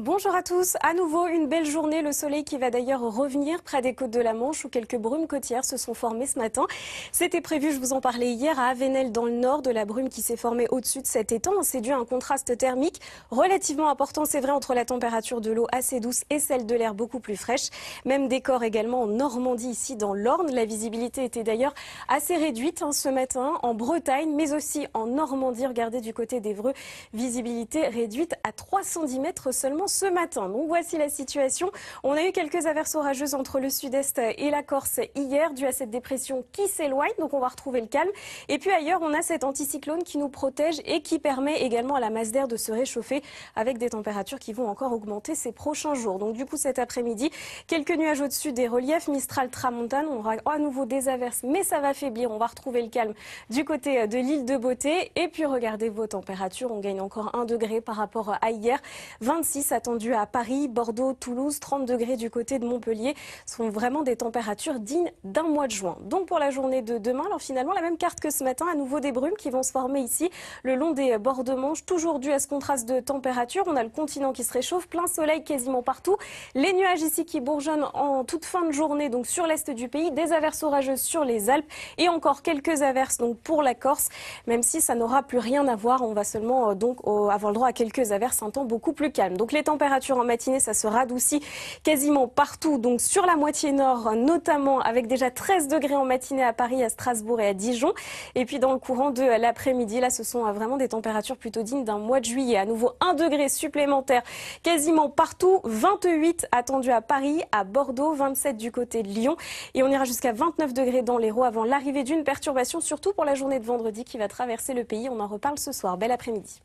Bonjour à tous. À nouveau, une belle journée. Le soleil qui va d'ailleurs revenir près des côtes de la Manche où quelques brumes côtières se sont formées ce matin. C'était prévu, je vous en parlais hier, à Avenel dans le nord de la brume qui s'est formée au-dessus de cet étang. C'est dû à un contraste thermique relativement important, c'est vrai, entre la température de l'eau assez douce et celle de l'air beaucoup plus fraîche. Même décor également en Normandie, ici dans l'Orne. La visibilité était d'ailleurs assez réduite hein, ce matin en Bretagne, mais aussi en Normandie. Regardez du côté d'Evreux, visibilité réduite à 310 mètres seulement ce matin. Donc voici la situation. On a eu quelques averses orageuses entre le sud-est et la Corse hier, dû à cette dépression qui s'éloigne. Donc on va retrouver le calme. Et puis ailleurs, on a cet anticyclone qui nous protège et qui permet également à la masse d'air de se réchauffer avec des températures qui vont encore augmenter ces prochains jours. Donc du coup, cet après-midi, quelques nuages au-dessus des reliefs. Mistral, Tramontane, on aura à nouveau des averses, mais ça va faiblir. On va retrouver le calme du côté de l'île de Beauté. Et puis regardez vos températures. On gagne encore 1 degré par rapport à hier. 26 à attendus à Paris, Bordeaux, Toulouse, 30 degrés du côté de Montpellier. sont vraiment des températures dignes d'un mois de juin. Donc pour la journée de demain, alors finalement la même carte que ce matin, à nouveau des brumes qui vont se former ici le long des bords de Manche, toujours dû à ce contraste de température. On a le continent qui se réchauffe, plein soleil quasiment partout. Les nuages ici qui bourgeonnent en toute fin de journée, donc sur l'est du pays, des averses orageuses sur les Alpes et encore quelques averses donc pour la Corse, même si ça n'aura plus rien à voir. On va seulement euh, donc avoir le droit à quelques averses, un temps beaucoup plus calme. Donc les Température en matinée, ça se radoucit quasiment partout. Donc sur la moitié nord, notamment avec déjà 13 degrés en matinée à Paris, à Strasbourg et à Dijon. Et puis dans le courant de l'après-midi, là, ce sont euh, vraiment des températures plutôt dignes d'un mois de juillet. À nouveau 1 degré supplémentaire quasiment partout. 28 attendus à Paris, à Bordeaux, 27 du côté de Lyon. Et on ira jusqu'à 29 degrés dans les l'Hérault avant l'arrivée d'une perturbation, surtout pour la journée de vendredi qui va traverser le pays. On en reparle ce soir. Bel après-midi.